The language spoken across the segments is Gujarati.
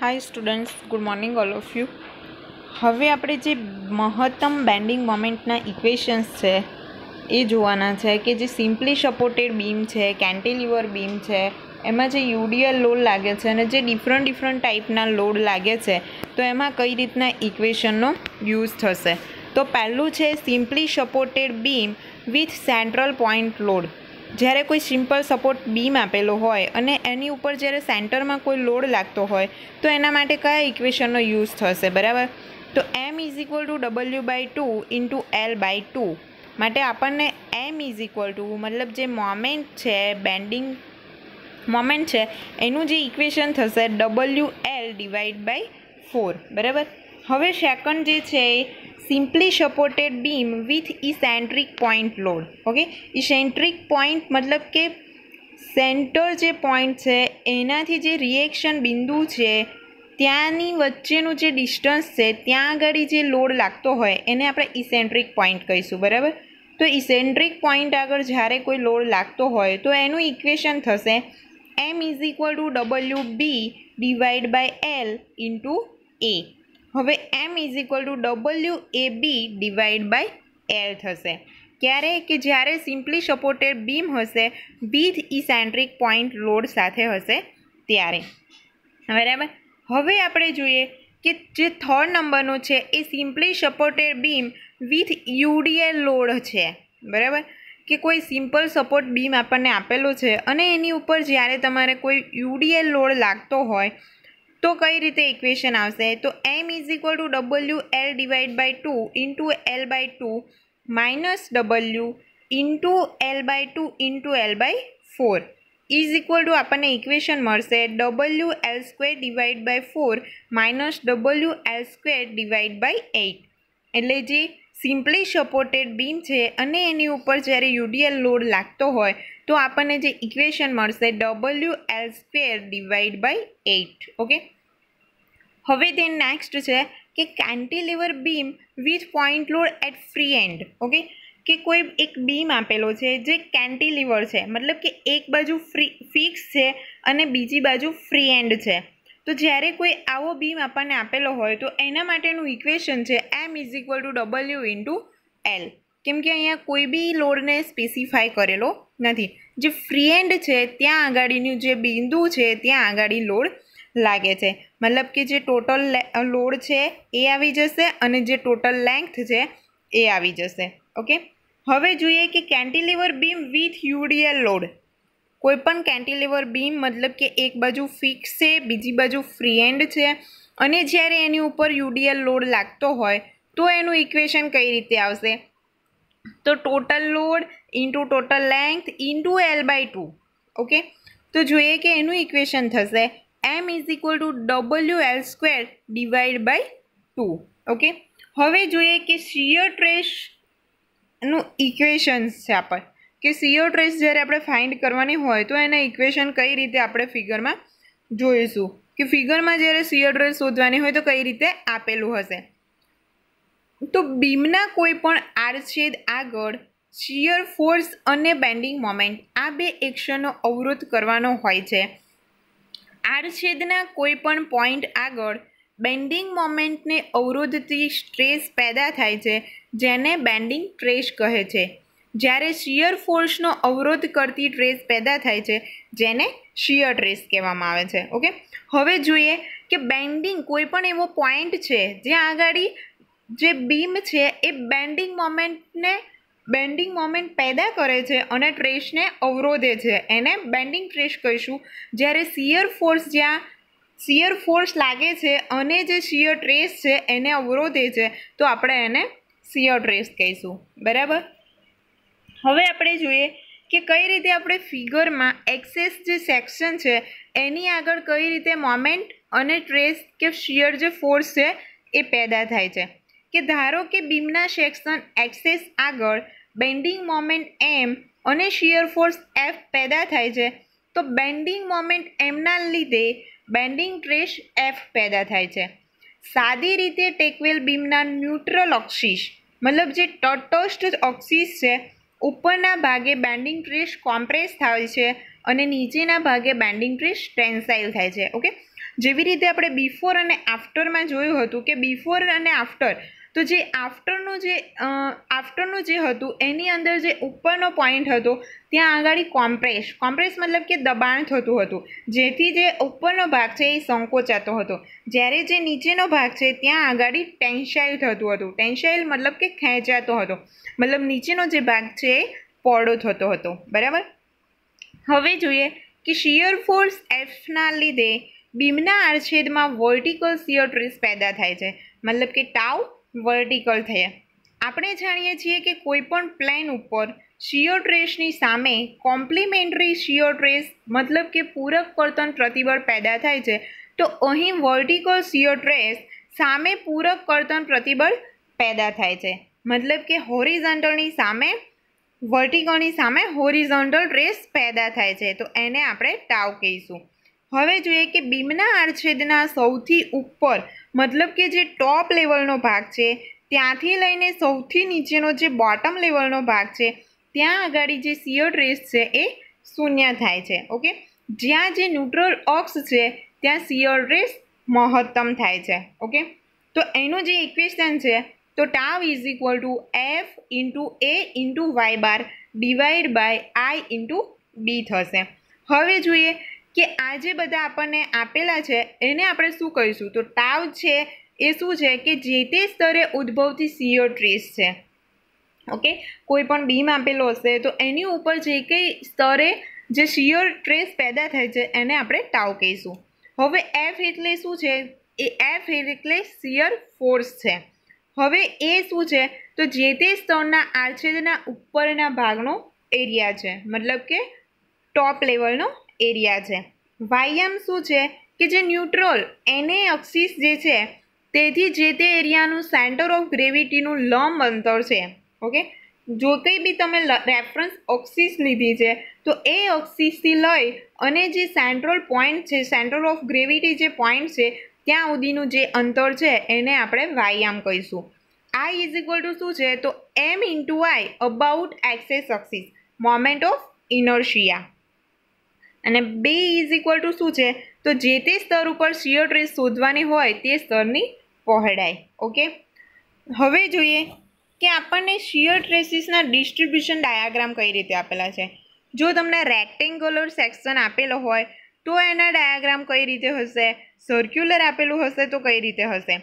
hi students good morning all of you હવે આપણે જે મહત્તમ બેન્ડિંગ મોમેન્ટના ઇક્વેશન્સ છે એ જોવાના છે કે જે સિમ્પલી સપોર્ટેડ બીમ છે કેન્ટિલિવર બીમ છે એમાં જે યુડીએલ લોડ લાગે છે અને જે ડિફરન્ટ ડિફરન્ટ ટાઈપના લોડ લાગે છે તો એમાં કઈ રીતના ઇક્વેશનનો યુઝ થશે તો પહેલું છે simply supported beam with central point load જ્યારે કોઈ સિમ્પલ સપોર્ટ બીમ આપેલો હોય અને એની ઉપર જ્યારે સેન્ટરમાં કોઈ લોડ લાગતો હોય તો એના માટે કયા ઇક્વેશનનો યુઝ થશે બરાબર તો M is equal to W by two into L by two માટે આપણને એમ ઇઝ ઇક્વલ ટુ મતલબ જે મોમેન્ટ છે બેન્ડિંગ મોમેન્ટ છે એનું જે ઇક્વેશન થશે W L divide by four બરાબર હવે સેકન્ડ જે છે એ simply supported beam with centric point load okay centric point મતલબ કે સેન્ટર જે પોઈન્ટ છે એનાથી જે રિએક્શન બિંદુ છે ત્યાંની વચ્ચેનું જે ડિસ્ટન્સ છે ત્યાં આગળ જે લોડ લાગતો હોય એને આપણે ઇસેન્ટ્રિક પોઈન્ટ કહીશું બરાબર તો ઇસેન્ટ્રિક પોઈન્ટ આગળ જ્યારે કોઈ લોડ લાગતો હોય તો એનું ઇક્વેશન થશે M is equal to W B divide by L into A હવે M is equal to W A B divide by L થશે ક્યારે કે જ્યારે સિમ્પલી સપોર્ટેડ બીમ હશે વિથ ઇસેન્ટ્રિક પોઈન્ટ લોડ સાથે હશે ત્યારે બરાબર હવે આપણે જોઈએ કે જે થર્ડ નંબરનો છે એ simply supported beam with UDL load છે બરાબર કે કોઈ સિમ્પલ સપોર્ટ બીમ આપણને આપેલો છે અને એની ઉપર જ્યારે તમારે કોઈ યુડીએલ લોડ લાગતો હોય તો કઈ રીતે ઇક્વેશન આવશે તો M is equal to W L divide by two into L by two minus W into L by two into L by four is equal to આપણને ઇક્વેશન મળશે W L square divide by four minus W L square divide by eight એટલે જે સિમ્પલી સપોર્ટેડ બીમ છે અને એની ઉપર જ્યારે યુડીએલ લોડ લાગતો હોય તો આપણને જે ઇક્વેશન મળશે W L square divide by eight okay હવે તે નેક્સ્ટ છે કે cantilever beam with point load at free end okay કે કોઈ એક બીમ આપેલો છે જે કેન્ટિલિવર છે મતલબ કે એક બાજુ ફ્રી ફિક્સ છે અને બીજી બાજુ ફ્રી એન્ડ છે તો જ્યારે કોઈ આવો બીમ આપણને આપેલો હોય તો એના માટેનું ઇક્વેશન છે M is equal to W into L કેમ કે અહીંયા કોઈ બી લોડને સ્પેસિફાય કરેલો નથી જે ફ્રી એન્ડ છે ત્યાં આગાડીનું જે બિંદુ છે ત્યાં આગાડી લોડ લાગે છે મતલબ કે જે ટોટલ લોડ છે એ આવી જશે અને જે ટોટલ લેન્થ છે એ આવી જશે ઓકે હવે જોઈએ કે cantilever beam with UDL load કોઈપણ કેન્ટિલિવર બીમ મતલબ કે એક બાજુ ફિક્સ છે બીજી બાજુ ફ્રી એન્ડ છે અને જ્યારે એની ઉપર યુડીએલ લોડ લાગતો હોય તો એનું ઇક્વેશન કઈ રીતે આવશે તો total load into total length into L by two okay તો જોઈએ કે એનું ઇક્વેશન થશે M is equal to W L square divide by two okay હવે જોઈએ કે શિયર ટ્રેશનું ઇક્વેશન્સ છે આપણે કે સીઓ ટ્રેસ જ્યારે આપણે ફાઇન્ડ કરવાની હોય તો એના ઇક્વેશન કઈ રીતે આપણે ફિગરમાં જોઈશું કે ફિગરમાં જ્યારે સીઓ ટ્રેસ શોધવાની હોય તો કઈ રીતે આપેલું હશે તો બીમના કોઈ પણ આરછેદ આગળ શિયર ફોર્સ અને બેન્ડિંગ મોમેન્ટ આ બે એક્શનનો અવરોધ કરવાનો હોય છે આરછેદના કોઈ પણ પોઈન્ટ આગળ બેન્ડિંગ મોમેન્ટને અવરોધથી સ્ટ્રેસ પેદા થાય છે જેને બેન્ડિંગ ટ્રેસ કહે છે જ્યારે શિયર ફોર્સનો અવરોધ કરતી ટ્રેસ પેદા થાય છે જેને શિયર ટ્રેસ કહેવામાં આવે છે ઓકે હવે જોઈએ કે બેન્ડિંગ કોઈપણ એવો પોઈન્ટ છે જ્યાં આગળ જે બીમ છે એ બેન્ડિંગ મોમેન્ટને બેન્ડિંગ મોમેન્ટ પેદા કરે છે અને ટ્રેસને અવરોધે છે એને બેન્ડિંગ ટ્રેસ કહીશું જ્યારે શિયર ફોર્સ જ્યાં શિયર ફોર્સ લાગે છે અને જે શિયર ટ્રેસ છે એને અવરોધે છે તો આપણે એને શિયર ટ્રેસ કહીશું બરાબર હવે આપણે જોઈએ કે કઈ રીતે આપણે ફિગરમાં એક્સેસ જે સેક્શન છે એની આગળ કઈ રીતે મોમેન્ટ અને ટ્રેસ કે શિયર જે ફોર્સ છે એ પેદા થાય છે કે ધારો કે બીમના સેક્શન એક્સેસ આગળ બેન્ડિંગ મોમેન્ટ એમ અને શિયર ફોર્સ એફ પેદા થાય છે તો બેન્ડિંગ મોમેન્ટ એમના લીધે બેન્ડિંગ ટ્રેસ એફ પેદા થાય છે સાદી રીતે ટેકવેલ બીમના ન્યુટ્રલ ઓક્સિસ મતલબ જે તટસ્થ ઓક્સિસ છે ઉપરના ભાગે બેન્ડિંગ ટ્રીશ કોમ્પ્રેસ થાય છે અને નીચેના ભાગે બેન્ડિંગ ટ્રીશ ટેન્સાઇલ થાય છે ઓકે જેવી રીતે આપણે બિફોર અને આફ્ટરમાં જોયું હતું કે બિફોર અને આફ્ટર તો જે આફ્ટરનું જે આફ્ટરનું જે હતું એની અંદર જે ઉપરનો પોઈન્ટ હતો ત્યાં આગળ કોમ્પ્રેસ કોમ્પ્રેસ મતલબ કે દબાણ થતું હતું જેથી જે ઉપરનો ભાગ છે એ સંકોચાતો હતો જ્યારે જે નીચેનો ભાગ છે ત્યાં આગળ ટેન્સાઇલ થતું હતું ટેન્સાઇલ મતલબ કે ખેંચાતો હતો મતલબ નીચેનો જે ભાગ છે એ પોળો થતો હતો બરાબર હવે જોઈએ કે શિયર ફોર્સ એફના લીધે બીમના આરછેદમાં વર્ટિકલ શિયર ટ્રીસ પેદા થાય છે મતલબ કે ટાવ વર્ટિકલ થઈએ આપણે જાણીએ છીએ કે કોઈપણ પ્લેન ઉપર શિયર ટ્રેસની સામે કોમ્પ્લિમેન્ટરી શિયર ટ્રેસ મતલબ કે પૂરક કરતન પ્રતિબળ પેદા થાય છે તો અહીં વર્ટિકલ શિયર ટ્રેસ સામે પૂરક કરતન પ્રતિબળ પેદા થાય છે મતલબ કે હોરિઝન્ટલની સામે વર્ટિકલની સામે હોરિઝોન્ટલ ડ્રેસ પેદા થાય છે તો એને આપણે ટાવ કહીશું હવે જોઈએ કે બીમના આરછેદના સૌથી ઉપર મતલબ કે જે ટોપ લેવલનો ભાગ છે ત્યાંથી લઈને સૌથી નીચેનો જે બોટમ લેવલનો ભાગ છે ત્યાં આગળ જે સિયર રેસ છે એ શૂન્ય થાય છે ઓકે જ્યાં જે ન્યુટ્રલ ઓક્સ છે ત્યાં સિયર રેસ મહત્તમ થાય છે ઓકે તો એનું જે ઇક્વેશન છે તો tau is equal to F into A into Y bar divide by I into B થશે હવે જોઈએ કે આ જે બધા આપણને આપેલા છે એને આપણે શું કહીશું તો ટાવ છે એ શું છે કે જે તે સ્તરે ઉદ્ભવતી સીઓ ટ્રીસ છે ઓકે કોઈ પણ બીમ આપેલો હશે તો એની ઉપર જે કંઈ સ્તરે જે શિયર ટ્રેસ પેદા થાય છે એને આપણે ટાવ કહીશું હવે એફ એટલે શું છે એ એફ એટલે શિયર ફોર્સ છે હવે એ શું છે તો જે તે સ્તરના આછેદના ઉપરના ભાગનો એરિયા છે મતલબ કે ટોપ લેવલનો એરિયા છે વાયમ શું છે કે જે ન્યુટ્રોલ એને અક્ષિસ જે છે તેથી જે તે એરિયાનું સેન્ટર ઓફ ગ્રેવિટીનું લંબ અંતર છે ઓકે જો કંઈ બી તમે રેફરન્સ ઓક્સિસ લીધી છે તો એ ઓક્સિસથી લઈ અને જે સેન્ટ્રલ પોઈન્ટ છે સેન્ટર ઓફ ગ્રેવિટી જે પોઈન્ટ છે ત્યાં સુધીનું જે અંતર છે એને આપણે વાયામ કહીશું આઈ ઇઝ ઇક્વલ ટુ શું છે તો M into I about axis axis moment of inertia અને બે ઇઝ ઇક્વલ ટુ શું છે તો જે તે સ્તર ઉપર શિયર ટ્રેસ શોધવાની હોય તે સ્તરની પહોળાઈ ઓકે હવે જોઈએ કે આપણને શિયર ટ્રેસીસના ડિસ્ટ્રીબ્યુશન ડાયાગ્રામ કઈ રીતે આપેલા છે જો તમને રેક્ટેન્ગ્યુલર સેક્શન આપેલો હોય તો એના ડાયાગ્રામ કઈ રીતે હશે સર્ક્યુલર આપેલું હશે તો કઈ રીતે હશે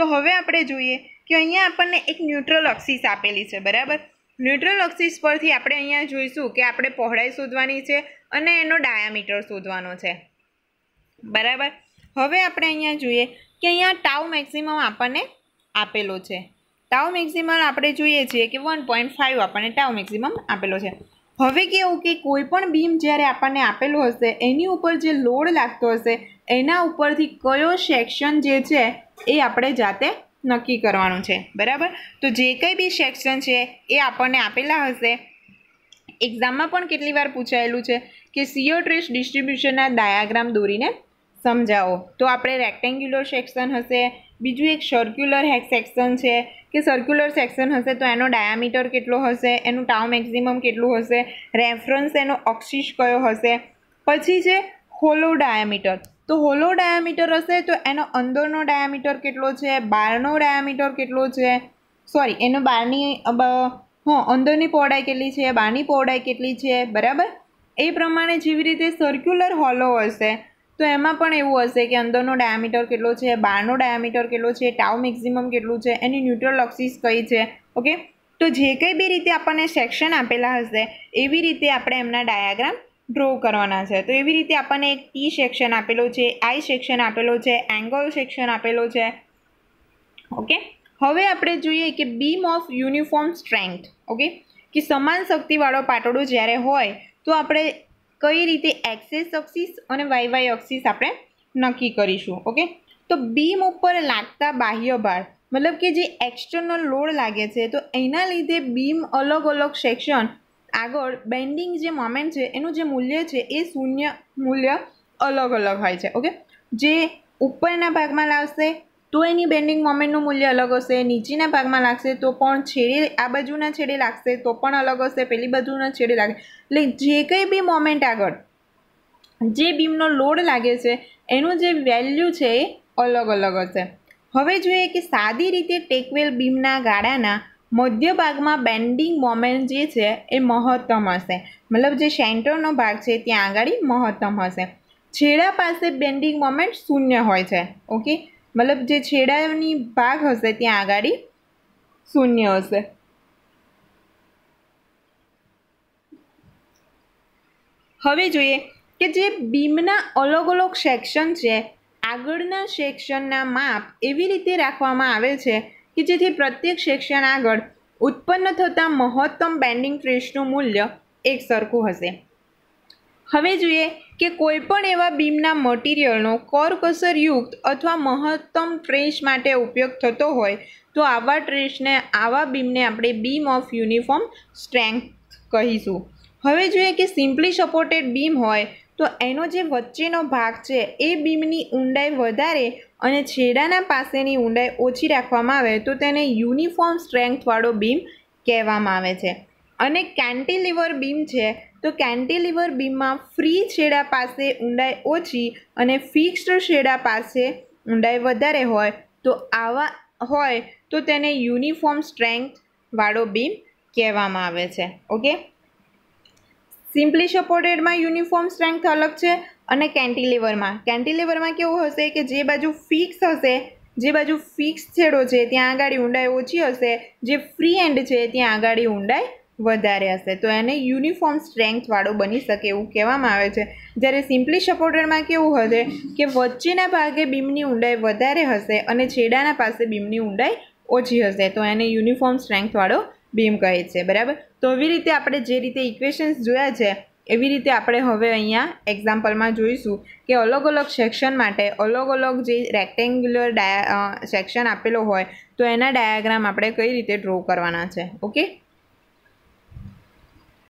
તો હવે આપણે જોઈએ કે અહીંયા આપણને એક ન્યુટ્રલ અક્ષિસ આપેલી છે બરાબર ન્યુટ્રલ અક્ષિસ પરથી આપણે અહીંયા જોઈશું કે આપણે પહોળાઈ શોધવાની છે અને એનો ડાયામીટર શોધવાનો છે બરાબર હવે આપણે અહીંયા જોઈએ કે અહીંયા ટાઉ મેક્સિમમ આપણને આપેલો છે ટાવ મેક્સિમમ આપણે જોઈએ છીએ કે વન પોઈન્ટ ફાઇવ આપણને ટાઉ મેક્સિમમ આપેલો છે હવે કેવું કે કોઈપણ બીમ જ્યારે આપણને આપેલો હશે એની ઉપર જે લોડ લાગતો હશે એના ઉપરથી કયો સેક્શન જે છે એ આપણે જાતે નક્કી કરવાનું છે બરાબર તો જે કંઈ બી સેક્શન છે એ આપણને આપેલા હશે એક્ઝામમાં પણ કેટલી વાર પૂછાયેલું છે કે સીઓ ટ્રેસ ડિસ્ટ્રીબ્યુશનના ડાયાગ્રામ દોરીને સમજાવો તો આપણે રેક્ટેન્ગ્યુલર સેક્શન હશે બીજું એક સર્ક્યુલર હેક સેક્શન છે કે સર્ક્યુલર સેક્શન હશે તો એનો ડાયામીટર કેટલો હશે એનું ટાઉ મેક્ઝિમમ કેટલું હશે રેફરન્સ એનો ઓક્સિસ કયો હશે પછી છે હોલો ડાયામીટર તો હોલો ડાયામીટર હશે તો એનો અંદરનો ડાયામીટર કેટલો છે બારનો ડાયામીટર કેટલો છે સોરી એનો બારની હા અંદરની પહોળાઈ કેટલી છે બારની પહોળાઈ કેટલી છે બરાબર એ પ્રમાણે જેવી રીતે સર્ક્યુલર હોલો હશે તો એમાં પણ એવું હશે કે અંદરનો ડાયામીટર કેટલો છે બહારનો ડાયામીટર કેટલો છે ટાઉ મેક્ઝિમમ કેટલું છે એની ન્યુટ્રલ ઓક્સિસ કઈ છે ઓકે તો જે કંઈ બી રીતે આપણને સેક્શન આપેલા હશે એવી રીતે આપણે એમના ડાયાગ્રામ ડ્રો કરવાના છે તો એવી રીતે આપણને એક ટી સેક્શન આપેલો છે આઈ સેક્શન આપેલો છે એંગલ સેક્શન આપેલો છે ઓકે હવે આપણે જોઈએ કે beam of uniform strength okay કે સમાન શક્તિવાળો પાટોળો જ્યારે હોય તો આપણે કઈ રીતે એક્સેસ ઓક્સિસ અને વાય વાય ઓક્સિસ આપણે નક્કી કરીશું ઓકે તો બીમ ઉપર લાગતા બાહ્ય ભાર મતલબ કે જે એક્સટર્નલ લોડ લાગે છે તો એના લીધે બીમ અલગ અલગ સેક્શન આગળ બેન્ડિંગ જે મોમેન્ટ છે એનું જે મૂલ્ય છે એ શૂન્ય મૂલ્ય અલગ અલગ હોય છે ઓકે જે ઉપરના ભાગમાં લાવશે તો એની બેન્ડિંગ મોમેન્ટનું મૂલ્ય અલગ હશે નીચેના ભાગમાં લાગશે તો પણ છેડે આ બાજુના છેડે લાગશે તો પણ અલગ હશે પેલી બાજુના છેડે લાગે એટલે જે કંઈ બી મોમેન્ટ આગળ જે બીમનો લોડ લાગે છે એનું જે વેલ્યુ છે એ અલગ અલગ હશે હવે જોઈએ કે સાદી રીતે ટેકવેલ બીમના ગાળાના મધ્ય ભાગમાં બેન્ડિંગ મોમેન્ટ જે છે એ મહત્તમ હશે મતલબ જે સેન્ટરનો ભાગ છે ત્યાં આગળ મહત્તમ હશે છેડા પાસે બેન્ડિંગ મોમેન્ટ શૂન્ય હોય છે ઓકે મતલબ જે છેડાની ભાગ હશે ત્યાં આગળ શૂન્ય હશે હવે જોઈએ કે જે બીમના અલગ અલગ સેક્શન છે આગળના સેક્શનના માપ એવી રીતે રાખવામાં આવે છે કે જેથી પ્રત્યેક સેક્શન આગળ ઉત્પન્ન થતા મહત્તમ બેન્ડિંગ પ્રેસનું મૂલ્ય એક સરખું હશે હવે જોઈએ કે કોઈપણ એવા બીમના મટીરિયલનો કરકસરયુક્ત અથવા મહત્તમ ટ્રેસ માટે ઉપયોગ થતો હોય તો આવા ટ્રેશને આવા બીમને આપણે બીમ ઓફ યુનિફોર્મ સ્ટ્રેન્થ કહીશું હવે જોઈએ કે સિમ્પલી સપોર્ટેડ બીમ હોય તો એનો જે વચ્ચેનો ભાગ છે એ બીમની ઊંડાઈ વધારે અને છેડાના પાસેની ઊંડાઈ ઓછી રાખવામાં આવે તો તેને યુનિફોર્મ સ્ટ્રેન્થવાળો બીમ કહેવામાં આવે છે અને કેન્ટિલિવર બીમ છે તો કેન્ટિલિવર બીમમાં ફ્રી છેડા પાસે ઊંડાઈ ઓછી અને ફિક્સ્ડ છેડા પાસે ઊંડાઈ વધારે હોય તો આવા હોય તો તેને યુનિફોર્મ સ્ટ્રેન્થ વાળો બીમ કહેવામાં આવે છે ઓકે સિમ્પલી સપોર્ટેડમાં યુનિફોર્મ સ્ટ્રેન્થ અલગ છે અને કેન્ટિલિવરમાં કેન્ટિલિવરમાં કેવું હશે કે જે બાજુ ફિક્સ હશે જે બાજુ ફિક્સ છેડો છે ત્યાં આગળ ઊંડાઈ ઓછી હશે જે ફ્રી એન્ડ છે ત્યાં આગળ ઊંડાઈ વધારે હશે તો એને યુનિફોર્મ સ્ટ્રેન્થવાળો બની શકે એવું કહેવામાં આવે છે જ્યારે સિમ્પલી સપોર્ટેડમાં કેવું હશે કે વચ્ચેના ભાગે બીમની ઊંડાઈ વધારે હશે અને છેડાના પાસે બીમની ઊંડાઈ ઓછી હશે તો એને યુનિફોર્મ સ્ટ્રેન્થવાળો બીમ કહે છે બરાબર તો એવી રીતે આપણે જે રીતે ઇક્વેશન્સ જોયા છે એવી રીતે આપણે હવે અહીંયા એક્ઝામ્પલમાં જોઈશું કે અલગ અલગ સેક્શન માટે અલગ અલગ જે રેક્ટેન્ગ્યુલર ડાયા સેક્શન આપેલો હોય તો એના ડાયાગ્રામ આપણે કઈ રીતે ડ્રો કરવાના છે ઓકે